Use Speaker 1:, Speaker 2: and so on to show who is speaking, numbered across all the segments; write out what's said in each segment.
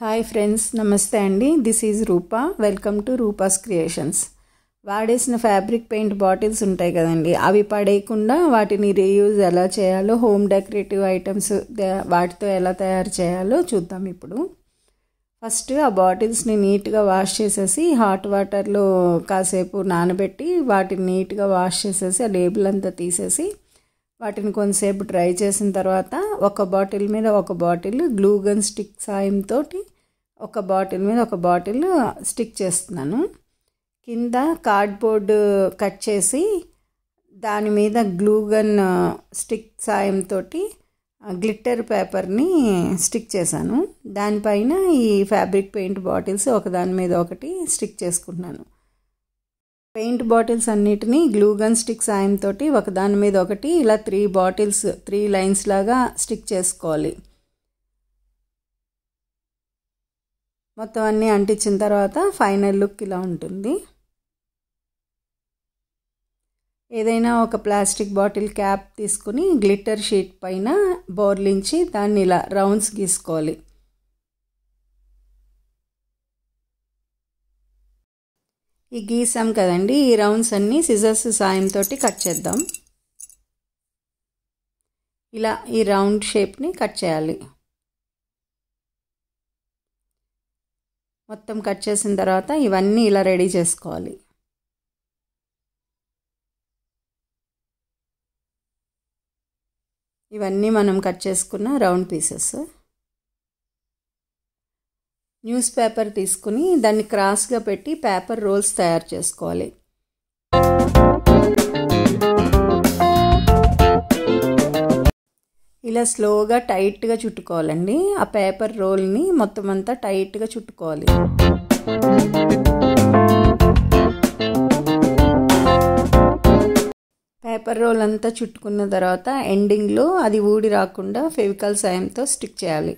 Speaker 1: Hi friends నమస్తే అండి this is Rupa welcome to Rupa's creations వాడేసిన ఫ్యాబ్రిక్ పెయింట్ బాటిల్స్ ఉంటాయి కదండి అవి పడేయకుండా వాటిని రీయూజ్ ఎలా చేయాలో హోమ్ డెకరేటివ్ ఐటమ్స్ వాటితో ఎలా తయారు చేయాలో చూద్దాం ఇప్పుడు ఫస్ట్ ఆ బాటిల్స్ని నీట్గా వాష్ చేసేసి హాట్ వాటర్లో కాసేపు నానబెట్టి వాటిని నీట్గా వాష్ చేసేసి ఆ లేబుల్ అంతా తీసేసి వాటిని కొంతసేపు డ్రై చేసిన తర్వాత ఒక బాటిల్ మీద ఒక బాటిల్ గ్లూ గన్ స్టిక్ సాయంతో ఒక బాటిల్ మీద ఒక బాటిల్ స్టిక్ చేస్తున్నాను కింద కార్డ్బోర్డు కట్ చేసి దాని మీద గ్లూగన్ స్టిక్ సాయంతో గ్లిట్టర్ పేపర్ని స్టిక్ చేశాను దానిపైన ఈ ఫ్యాబ్రిక్ పెయింట్ బాటిల్స్ ఒకదాని మీద ఒకటి స్టిక్ చేసుకున్నాను పెయింట్ బాటిల్స్ అన్నిటినీ గ్లూ గన్ స్టిక్ సాయంతో ఒకదాని మీద ఒకటి ఇలా త్రీ బాటిల్స్ త్రీ లైన్స్ లాగా స్టిక్ చేసుకోవాలి మొత్తం అన్నీ అంటించిన తర్వాత ఫైనల్ లుక్ ఇలా ఉంటుంది ఏదైనా ఒక ప్లాస్టిక్ బాటిల్ క్యాప్ తీసుకుని గ్లిట్టర్ షీట్ పైన బోర్లించి దాన్ని ఇలా రౌండ్స్ గీసుకోవాలి ఈ గీసాం కదండి ఈ రౌండ్స్ అన్నీ సిజర్స్ సాయంతో కట్ చేద్దాం ఇలా ఈ రౌండ్ షేప్ని కట్ చేయాలి మొత్తం కట్ చేసిన తర్వాత ఇవన్నీ ఇలా రెడీ చేసుకోవాలి ఇవన్నీ మనం కట్ చేసుకున్న రౌండ్ పీసెస్ న్యూస్ పేపర్ తీసుకుని దాన్ని క్రాస్గా పెట్టి పేపర్ రోల్స్ తయారు చేసుకోవాలి ఇలా స్లోగా టైట్గా చుట్టుకోవాలండి ఆ పేపర్ రోల్ని మొత్తం అంతా టైట్గా చుట్టుకోవాలి పేపర్ రోల్ అంతా చుట్టుకున్న తర్వాత ఎండింగ్లో అది ఊడి రాకుండా ఫెవికల్ సాయంతో స్టిక్ చేయాలి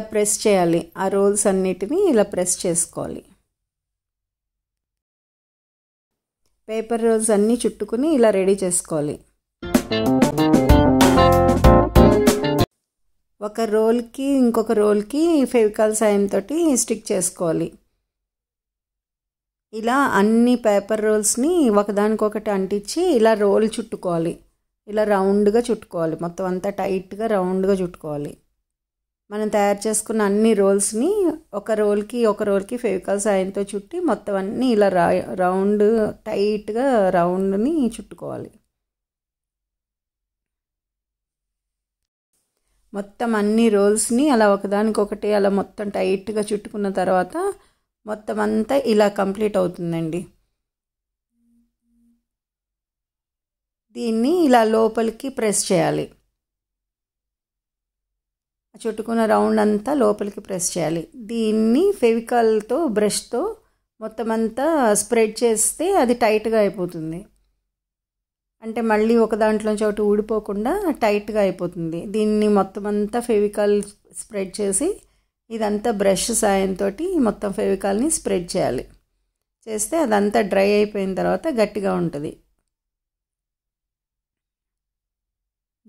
Speaker 1: ఇలా ప్రెస్ చేయాలి ఆ రోల్స్ అన్నిటినీ ఇలా ప్రెస్ చేసుకోవాలి పేపర్ రోల్స్ అన్నీ చుట్టుకుని ఇలా రెడీ చేసుకోవాలి ఒక రోల్కి ఇంకొక రోల్కి ఫెవికాల్ సాయంతో స్టిక్ చేసుకోవాలి ఇలా అన్ని పేపర్ రోల్స్ని ఒకదానికొకటి అంటించి ఇలా రోల్ చుట్టుకోవాలి ఇలా రౌండ్గా చుట్టుకోవాలి మొత్తం అంతా టైట్గా రౌండ్గా చుట్టుకోవాలి మనం తయారు చేసుకున్న అన్ని రోల్స్ని ఒక రోల్కి ఒక రోల్కి ఫెవికాల్ సాయంతో చుట్టి మొత్తం అన్నీ ఇలా రా రౌండ్ టైట్గా రౌండ్ని చుట్టుకోవాలి మొత్తం అన్ని రోల్స్ని అలా ఒకదానికొకటి అలా మొత్తం టైట్గా చుట్టుకున్న తర్వాత మొత్తం అంతా ఇలా కంప్లీట్ అవుతుందండి దీన్ని ఇలా లోపలికి ప్రెస్ చేయాలి చుట్టుకున్న రౌండ్ అంతా లోపలికి ప్రెస్ చేయాలి దీన్ని ఫెవికాల్తో బ్రష్తో మొత్తం అంతా స్ప్రెడ్ చేస్తే అది టైట్గా అయిపోతుంది అంటే మళ్ళీ ఒక దాంట్లోంచి ఒకటి ఊడిపోకుండా టైట్గా అయిపోతుంది దీన్ని మొత్తం అంతా ఫెవికాల్ స్ప్రెడ్ చేసి ఇదంతా బ్రష్ సాయంతో మొత్తం ఫెవికాల్ని స్ప్రెడ్ చేయాలి చేస్తే అదంతా డ్రై అయిపోయిన తర్వాత గట్టిగా ఉంటుంది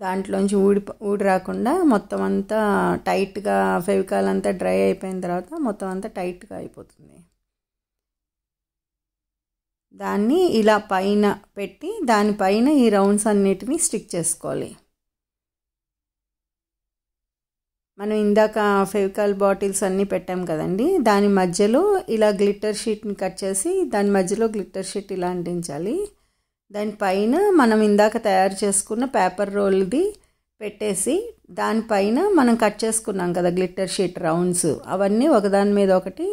Speaker 1: దాంట్లోంచి ఊడి ఊడి రాకుండా మొత్తం అంతా టైట్గా ఫెవికాల్ అంతా డ్రై అయిపోయిన తర్వాత మొత్తం అంతా టైట్గా అయిపోతుంది దాన్ని ఇలా పైన పెట్టి దానిపైన ఈ రౌండ్స్ అన్నిటినీ స్టిక్ చేసుకోవాలి మనం ఇందాక ఫెవికాల్ బాటిల్స్ అన్నీ పెట్టాం కదండి దాని మధ్యలో ఇలా గ్లిట్టర్ షీట్ని కట్ చేసి దాని మధ్యలో గ్లిట్టర్ షీట్ ఇలా అంటించాలి దానిపైన మనం ఇందాక తయారు చేసుకున్న పేపర్ రోల్ది పెట్టేసి దానిపైన మనం కట్ చేసుకున్నాం కదా గ్లిట్టర్ షీట్ రౌండ్స్ అవన్నీ ఒకదాని మీద ఒకటి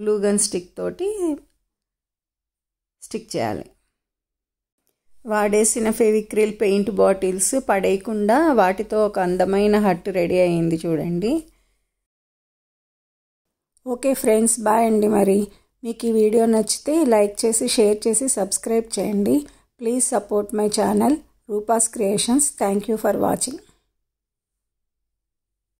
Speaker 1: గ్లూగన్ స్టిక్ తోటి స్టిక్ చేయాలి వాడేసిన ఫెవిక్రిల్ పెయింట్ బాటిల్స్ పడేయకుండా వాటితో ఒక అందమైన హట్ రెడీ అయింది చూడండి ఓకే ఫ్రెండ్స్ బాయ్ అండి మరి మీకు ఈ వీడియో నచ్చితే లైక్ చేసి షేర్ చేసి సబ్స్క్రైబ్ చేయండి Please support my channel Rupa's Creations. Thank you for watching.